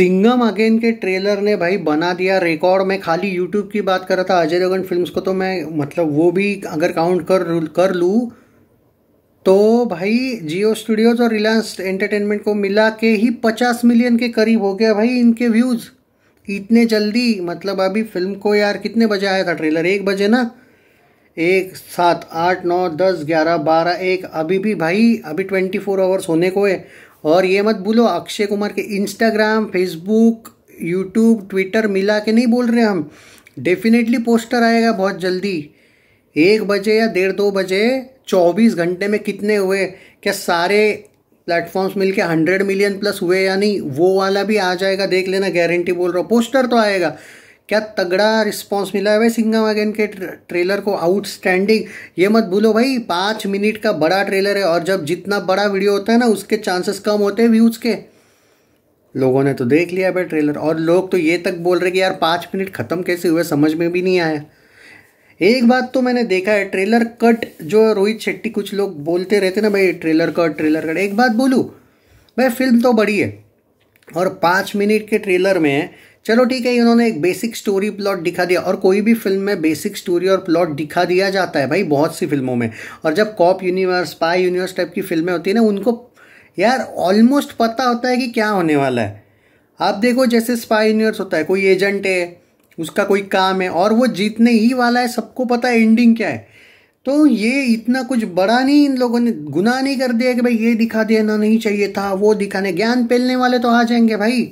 Singham again के trailer ने भाई बना दिया रिकॉर्ड मैं खाली यूट्यूब की बात कर रहा था अजय देवगन फिल्म्स को तो मैं मतलब वो भी अगर काउंट कर कर लूँ तो भाई जियो स्टूडियोज और रिलायंस एंटरटेनमेंट को मिला के ही पचास मिलियन के करीब हो गया भाई इनके व्यूज़ इतने जल्दी मतलब अभी फिल्म को यार कितने बजे आया था ट्रेलर एक बजे ना एक सात आठ नौ दस ग्यारह बारह एक अभी भी भाई अभी ट्वेंटी फोर आवर्स होने को है और ये मत बोलो अक्षय कुमार के इंस्टाग्राम फेसबुक यूट्यूब ट्विटर मिला के नहीं बोल रहे हम डेफिनेटली पोस्टर आएगा बहुत जल्दी एक बजे या डेढ़ दो बजे चौबीस घंटे में कितने हुए क्या सारे प्लेटफॉर्म्स मिलके हंड्रेड मिलियन प्लस हुए या नहीं वो वाला भी आ जाएगा देख लेना गारंटी बोल रहा हूँ पोस्टर तो आएगा क्या तगड़ा रिस्पॉन्स मिला है भाई सिंगम अगेन के ट्रेलर को आउटस्टैंडिंग ये मत भूलो भाई पाँच मिनट का बड़ा ट्रेलर है और जब जितना बड़ा वीडियो होता है ना उसके चांसेस कम होते हैं व्यूज़ के लोगों ने तो देख लिया भाई ट्रेलर और लोग तो ये तक बोल रहे कि यार पाँच मिनट ख़त्म कैसे हुए समझ में भी नहीं आया एक बात तो मैंने देखा है ट्रेलर कट जो रोहित शेट्टी कुछ लोग बोलते रहते ना भाई ट्रेलर कट ट्रेलर कट एक बात बोलूँ भाई फिल्म तो बड़ी है और पाँच मिनट के ट्रेलर में चलो ठीक है इन्होंने एक बेसिक स्टोरी प्लॉट दिखा दिया और कोई भी फिल्म में बेसिक स्टोरी और प्लॉट दिखा दिया जाता है भाई बहुत सी फिल्मों में और जब cop universe spy universe type की फिल्में होती है ना उनको यार ऑलमोस्ट पता होता है कि क्या होने वाला है आप देखो जैसे स्पाई यूनिवर्स होता है कोई एजेंट है उसका कोई काम है और वो जीतने ही वाला है सबको पता है एंडिंग क्या है तो ये इतना कुछ बड़ा नहीं इन लोगों ने गुनाह नहीं कर दिया कि भाई ये दिखा देना नहीं चाहिए था वो दिखाने ज्ञान पहलने वाले तो आ जाएंगे भाई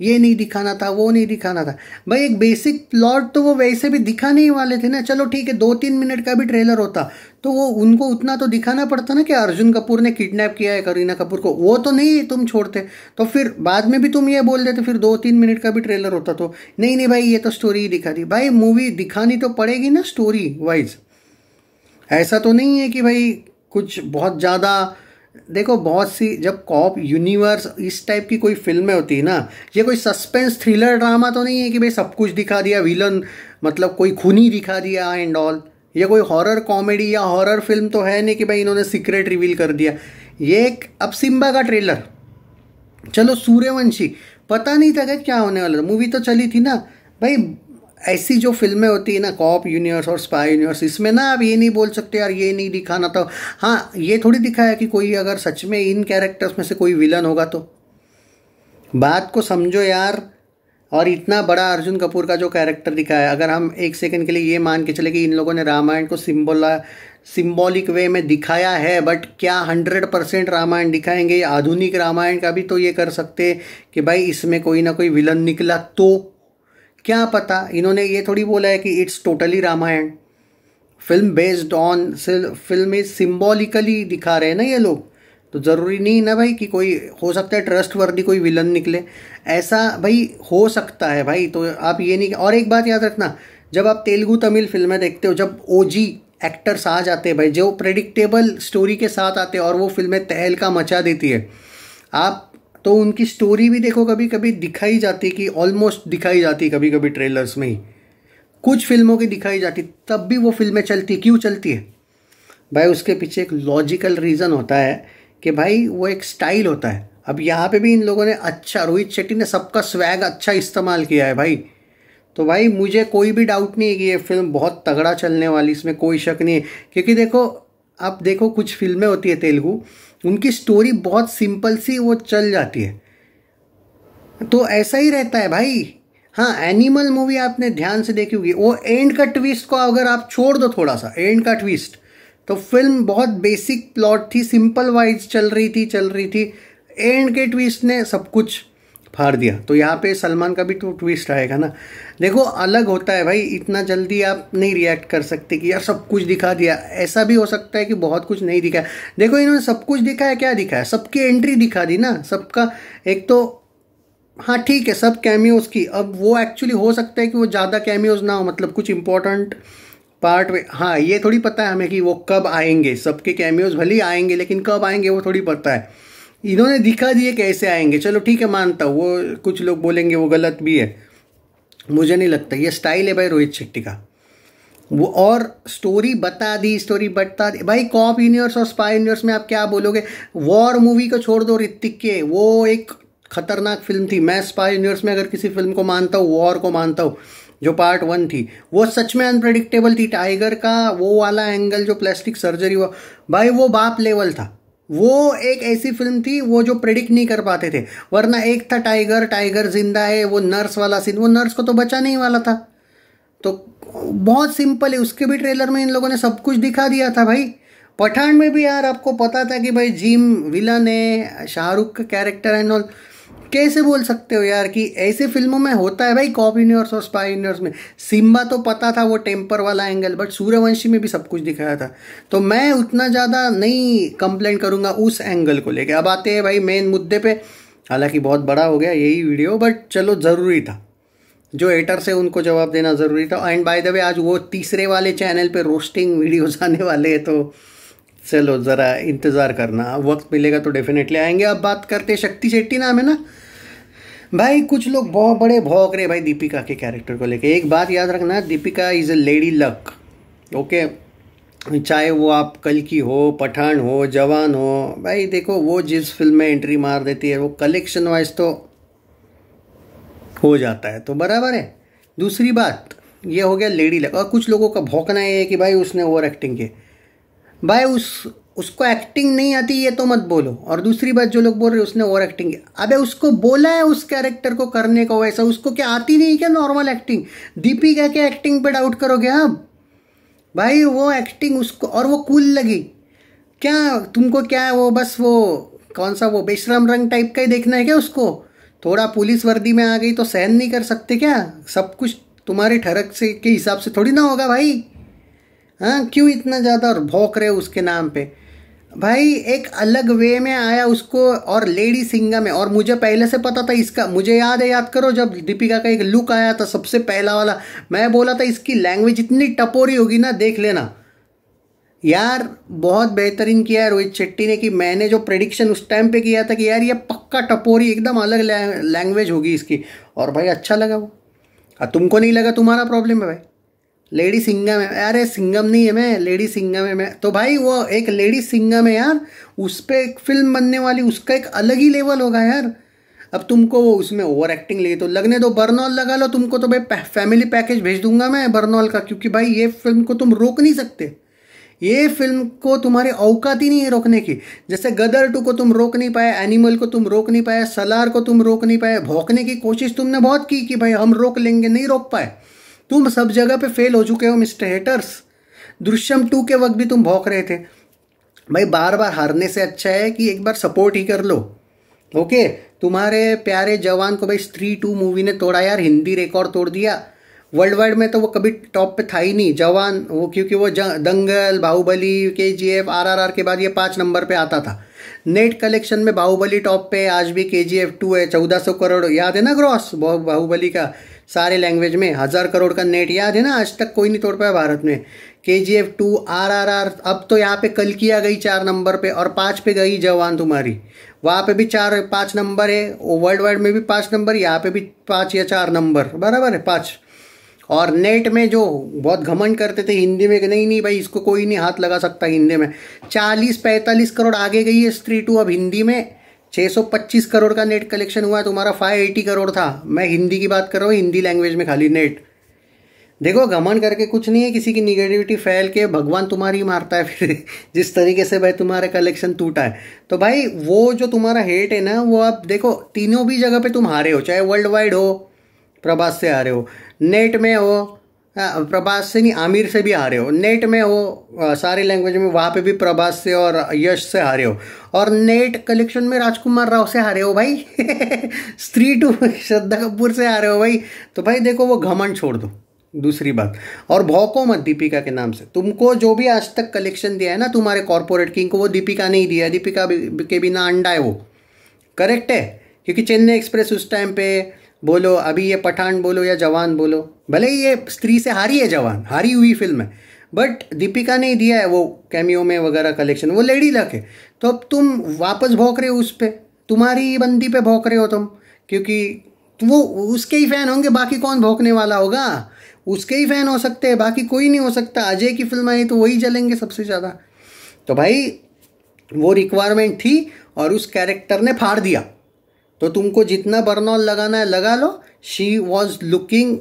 ये नहीं दिखाना था वो नहीं दिखाना था भाई एक बेसिक प्लॉट तो वो वैसे भी दिखाने ही वाले थे ना चलो ठीक है दो तीन मिनट का भी ट्रेलर होता तो वो उनको उतना तो दिखाना पड़ता ना कि अर्जुन कपूर ने किडनैप किया है करीना कपूर को वो तो नहीं तुम छोड़ते तो फिर बाद में भी तुम ये बोल देते फिर दो तीन मिनट का भी ट्रेलर होता तो नहीं नहीं भाई ये तो स्टोरी ही दिखा दी भाई मूवी दिखानी तो पड़ेगी ना स्टोरी वाइज ऐसा तो नहीं है कि भाई कुछ बहुत ज़्यादा देखो बहुत सी जब कॉप यूनिवर्स इस टाइप की कोई फिल्में होती है ना ये कोई सस्पेंस थ्रिलर ड्रामा तो नहीं है कि भाई सब कुछ दिखा दिया विलन मतलब कोई खूनी दिखा दिया एंड ऑल ये कोई हॉरर कॉमेडी या हॉरर फिल्म तो है नहीं कि भाई इन्होंने सीक्रेट रिवील कर दिया ये एक अब सिम्बा का ट्रेलर चलो सूर्यवंशी पता नहीं था क्या होने वाला था मूवी तो चली थी ना भाई ऐसी जो फिल्में होती है ना कॉप यूनिवर्स और स्पाई यूनिवर्स इसमें ना आप ये नहीं बोल सकते यार ये नहीं दिखाना तो हाँ ये थोड़ी दिखाया कि कोई अगर सच में इन कैरेक्टर्स में से कोई विलन होगा तो बात को समझो यार और इतना बड़ा अर्जुन कपूर का जो कैरेक्टर दिखाया अगर हम एक सेकंड के लिए ये मान के चले कि इन लोगों ने रामायण को सिम्बोला सिम्बॉलिक वे में दिखाया है बट क्या हंड्रेड परसेंट रामायण दिखाएंगे आधुनिक रामायण का भी तो ये कर सकते कि भाई इसमें कोई ना कोई विलन निकला तो क्या पता इन्होंने ये थोड़ी बोला है कि it's totally Ramayan film based on film is symbolically दिखा रहे हैं ना ये लोग तो ज़रूरी नहीं ना भाई कि कोई हो सकता है ट्रस्ट वर्दी कोई विलन निकले ऐसा भाई हो सकता है भाई तो आप ये नहीं और एक बात याद रखना जब आप तेलुगु तमिल फिल्में देखते हो जब ओ जी एक्टर्स आ जाते हैं भाई जो प्रेडिक्टेबल स्टोरी के साथ आते हैं और वो फिल्में तहलका मचा देती है आप तो उनकी स्टोरी भी देखो कभी कभी दिखाई जाती कि ऑलमोस्ट दिखाई जाती कभी कभी ट्रेलर्स में ही कुछ फिल्मों की दिखाई जाती तब भी वो फिल्में चलती क्यों चलती है भाई उसके पीछे एक लॉजिकल रीज़न होता है कि भाई वो एक स्टाइल होता है अब यहाँ पे भी इन लोगों ने अच्छा रोहित शेट्टी ने सबका स्वैग अच्छा इस्तेमाल किया है भाई तो भाई मुझे कोई भी डाउट नहीं है कि ये फिल्म बहुत तगड़ा चलने वाली इसमें कोई शक नहीं है क्योंकि देखो आप देखो कुछ फिल्में होती है तेलुगु उनकी स्टोरी बहुत सिंपल सी वो चल जाती है तो ऐसा ही रहता है भाई हाँ एनिमल मूवी आपने ध्यान से देखी होगी वो एंड का ट्विस्ट को अगर आप छोड़ दो थोड़ा सा एंड का ट्विस्ट तो फिल्म बहुत बेसिक प्लॉट थी सिंपल वाइज चल रही थी चल रही थी एंड के ट्विस्ट ने सब कुछ फाड़ दिया तो यहाँ पे सलमान का भी तो ट्विस्ट आएगा ना देखो अलग होता है भाई इतना जल्दी आप नहीं रिएक्ट कर सकते कि यार सब कुछ दिखा दिया ऐसा भी हो सकता है कि बहुत कुछ नहीं दिखाया देखो इन्होंने सब कुछ दिखाया क्या दिखाया सबकी एंट्री दिखा दी ना सबका एक तो हाँ ठीक है सब कैमियोज की अब वो एक्चुअली हो सकता है कि वो ज़्यादा कैमियोज ना हो मतलब कुछ इंपॉर्टेंट पार्ट में हाँ ये थोड़ी पता है हमें कि वो कब आएंगे सबके कैमियोज भले ही आएंगे लेकिन कब आएंगे वो थोड़ी पता है इन्होंने दिखा दिए कि ऐसे आएंगे चलो ठीक है मानता हूँ वो कुछ लोग बोलेंगे वो गलत भी है मुझे नहीं लगता ये स्टाइल है भाई रोहित शेट्टी का वो और स्टोरी बता दी स्टोरी बता दी भाई कॉप यूनिवर्स और स्पाई यूनिवर्स में आप क्या बोलोगे वॉर मूवी को छोड़ दो ऋतिक के वो एक खतरनाक फिल्म थी मैं स्पाई यूनिवर्स में अगर किसी फिल्म को मानता हूँ वॉर को मानता हूँ जो पार्ट वन थी वो सच में अनप्रडिक्टेबल थी टाइगर का वो वाला एंगल जो प्लास्टिक सर्जरी हुआ भाई वो बाप लेवल था वो एक ऐसी फिल्म थी वो जो प्रेडिक्ट नहीं कर पाते थे वरना एक था टाइगर टाइगर जिंदा है वो नर्स वाला सीन वो नर्स को तो बचा नहीं वाला था तो बहुत सिंपल है उसके भी ट्रेलर में इन लोगों ने सब कुछ दिखा दिया था भाई पठान में भी यार आपको पता था कि भाई जिम विलन है शाहरुख का कैरेक्टर एंड ऑल कैसे बोल सकते हो यार कि ऐसे फिल्मों में होता है भाई कॉप यूनिवर्स और स्पाई यूनिवर्स में सिम्बा तो पता था वो टेम्पर वाला एंगल बट सूर्यवंशी में भी सब कुछ दिखाया था तो मैं उतना ज़्यादा नहीं कंप्लेंट करूँगा उस एंगल को लेके अब आते हैं भाई मेन मुद्दे पे हालांकि बहुत बड़ा हो गया यही वीडियो बट चलो ज़रूरी था जो एटर से उनको जवाब देना ज़रूरी था एंड बाय द वे आज वो तीसरे वाले चैनल पे रोस्टिंग वीडियोस आने वाले हैं तो चलो ज़रा इंतज़ार करना वक्त मिलेगा तो डेफिनेटली आएंगे अब बात करते शक्ति शेट्टी नाम है ना भाई कुछ लोग बहुत बड़े भौक रहे भाई दीपिका के कैरेक्टर को लेके एक बात याद रखना Deepika is a lady luck okay चाहे वो आप कल की हो पठान हो जवान हो भाई देखो वो जिस फिल्म में एंट्री मार देती है वो कलेक्शन वाइज तो हो जाता है तो बराबर है दूसरी बात ये हो गया लेडी लक और कुछ लोगों का भौंकना ये है कि भाई उसने ओवर एक्टिंग की भाई उस उसको एक्टिंग नहीं आती ये तो मत बोलो और दूसरी बात जो लोग बोल रहे उसने ओवर एक्टिंग अबे उसको बोला है उस कैरेक्टर को करने का वैसा उसको क्या आती नहीं क्या नॉर्मल एक्टिंग दीपिका के एक्टिंग पे डाउट करोगे आप भाई वो एक्टिंग उसको और वो कूल लगी क्या तुमको क्या है वो बस वो कौन सा वो बेशरम रंग टाइप का ही देखना है क्या उसको थोड़ा पुलिस वर्दी में आ गई तो सहन नहीं कर सकते क्या सब कुछ तुम्हारे ठरक से के हिसाब से थोड़ी ना होगा भाई हाँ क्यों इतना ज़्यादा और भौंक रहे उसके नाम पे भाई एक अलग वे में आया उसको और लेडी सिंगा में और मुझे पहले से पता था इसका मुझे याद है याद करो जब दीपिका का एक लुक आया था सबसे पहला वाला मैं बोला था इसकी लैंग्वेज इतनी टपोरी होगी ना देख लेना यार बहुत बेहतरीन किया है रोहित शेट्टी ने कि मैंने जो प्रडिक्शन उस टाइम पे किया था कि यार ये पक्का टपोरी एकदम अलग लैंग्वेज होगी इसकी और भाई अच्छा लगा वो तुमको नहीं लगा तुम्हारा प्रॉब्लम है भाई लेडी सिंगम है अरे सिंगम नहीं है मैं लेडी सिंगम है मैं तो भाई वो एक लेडी सिंगम है यार उस पर एक फिल्म बनने वाली उसका एक अलग ही लेवल होगा यार अब तुमको वो उसमें ओवर एक्टिंग लगी तो लगने दो बर्नॉल लगा लो तुमको तो भाई फैमिली पैकेज भेज दूंगा मैं बर्नॉल का क्योंकि भाई ये फिल्म को तुम रोक नहीं सकते ये फिल्म को तुम्हारी औकात ही नहीं है रोकने की जैसे गदर टू को तुम रोक नहीं पाए एनिमल को तुम रोक नहीं पाए सलार को तुम रोक नहीं पाए भौंकने की कोशिश तुमने बहुत की कि भाई हम रोक लेंगे नहीं रोक पाए तुम सब जगह पे फेल हो चुके हो मिस्टर हेटर्स दृश्यम टू के वक्त भी तुम भौंक रहे थे भाई बार बार हारने से अच्छा है कि एक बार सपोर्ट ही कर लो ओके तुम्हारे प्यारे जवान को भाई स्त्री टू मूवी ने तोड़ा यार हिंदी रिकॉर्ड तोड़ दिया वर्ल्ड वाइड में तो वो कभी टॉप पे था ही नहीं जवान वो क्योंकि वो Dangal Baahubali K G F R R R के बाद ये पाँच नंबर पे आता था नेट कलेक्शन में बाहुबली टॉप पे आज भी के जी एफ टू है चौदह सौ करोड़ याद है ना ग्रॉस बाहुबली का सारे लैंग्वेज में हज़ार करोड़ का नेट याद है ना आज तक कोई नहीं तोड़ पाया भारत में K G F two R R R अब तो यहाँ पे कल किया गई चार नंबर पे और पाँच पे गई जवान तुम्हारी वहाँ पे भी चार पाँच नंबर है वर्ल्ड वाइड में भी पाँच नंबर यहाँ पे भी पाँच या चार नंबर बराबर है पाँच और नेट में जो बहुत घमंड करते थे हिंदी में कि नहीं नहीं भाई इसको कोई नहीं हाथ लगा सकता हिंदी में चालीस पैंतालीस करोड़ आगे गई है स्त्री टू अब हिंदी में 625 करोड़ का नेट कलेक्शन हुआ है तुम्हारा 580 करोड़ था मैं हिंदी की बात कर रहा हूँ हिंदी लैंग्वेज में खाली नेट देखो घमन करके कुछ नहीं है किसी की निगेटिविटी फैल के भगवान तुम्हारी मारता है फिर जिस तरीके से भाई तुम्हारा कलेक्शन टूटा है तो भाई वो जो तुम्हारा हेट है ना वो आप देखो तीनों भी जगह पे तुम हारे हो चाहे वर्ल्ड वाइड हो प्रभास से हारे हो नेट में हो हाँ, प्रभास से नहीं आमिर से भी हारे हो नेट में वो सारे लैंग्वेज में वहाँ पे भी प्रभास से और यश से हारे हो और नेट कलेक्शन में राजकुमार राव से हारे हो भाई स्त्री टू श्रद्धा कपूर से हारे हो भाई तो भाई देखो वो घमंड छोड़ दो दूसरी बात और भौको मत दीपिका के नाम से तुमको जो भी आज तक कलेक्शन दिया है ना तुम्हारे कॉरपोरेट किंग को वो दीपिका नहीं दिया दीपिका के बिना अंडा है वो करेक्ट है क्योंकि चेन्नई एक्सप्रेस उस टाइम पे बोलो अभी ये पठान बोलो या जवान बोलो भले ही ये स्त्री से हारी है जवान हारी हुई फिल्म है बट दीपिका ने दिया है वो कैमियो में वगैरह कलेक्शन वो लेडी लक है तो अब तुम वापस भोंक रहे हो उस पर तुम्हारी बंदी पे भोंक रहे हो तुम क्योंकि वो उसके ही फैन होंगे बाकी कौन भोंकने वाला होगा उसके ही फैन हो सकते हैं बाकी कोई नहीं हो सकता अजय की फिल्म आई तो वही जलेंगे सबसे ज़्यादा तो भाई वो रिक्वायरमेंट थी और उस कैरेक्टर ने फाड़ दिया तो तुमको जितना बर्नॉल लगाना है लगा लो शी वॉज लुकिंग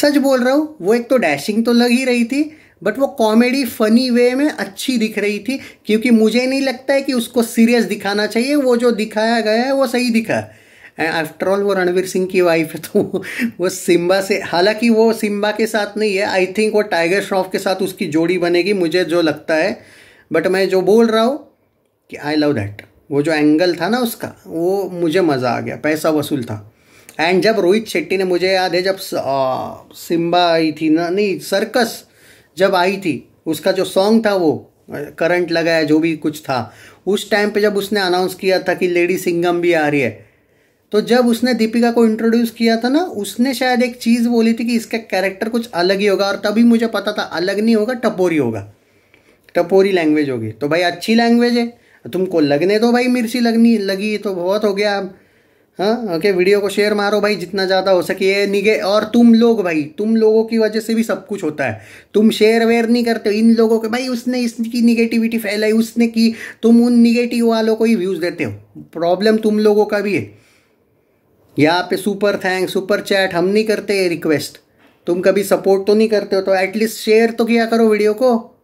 सच बोल रहा हूँ वो एक तो डैशिंग तो लग ही रही थी बट वो कॉमेडी फनी वे में अच्छी दिख रही थी क्योंकि मुझे नहीं लगता है कि उसको सीरियस दिखाना चाहिए वो जो दिखाया गया है वो सही दिखा आफ्टर ऑल वो रणवीर सिंह की वाइफ है तो वो सिम्बा से हालांकि वो सिम्बा के साथ नहीं है आई थिंक वो टाइगर श्रॉफ के साथ उसकी जोड़ी बनेगी मुझे जो लगता है बट मैं जो बोल रहा हूँ कि आई लव दैट वो जो एंगल था ना उसका वो मुझे मज़ा आ गया पैसा वसूल था एंड जब रोहित शेट्टी ने मुझे याद है जब सिम्बा आई थी ना नहीं सर्कस जब आई थी उसका जो सॉन्ग था वो करंट लगाया जो भी कुछ था उस टाइम पे जब उसने अनाउंस किया था कि लेडी सिंगम भी आ रही है तो जब उसने दीपिका को इंट्रोड्यूस किया था ना उसने शायद एक चीज़ बोली थी कि इसका कैरेक्टर कुछ अलग ही होगा और तभी मुझे पता था अलग नहीं होगा टपोरी होगा टपोरी लैंग्वेज होगी तो भाई अच्छी लैंग्वेज है तुमको लगने दो भाई मिर्ची लगनी लगी तो बहुत हो गया हाँ ओके वीडियो को शेयर मारो भाई जितना ज़्यादा हो सके निगे और तुम लोग भाई तुम लोगों की वजह से भी सब कुछ होता है तुम शेयर वेयर नहीं करते इन लोगों के भाई उसने इसकी निगेटिविटी फैलाई उसने की तुम उन निगेटिव वालों को ही व्यूज़ देते हो प्रॉब्लम तुम लोगों का भी है यहाँ पे सुपर थैंक सुपर चैट हम नहीं करते रिक्वेस्ट तुम कभी सपोर्ट तो नहीं करते हो तो एटलीस्ट शेयर तो किया करो वीडियो को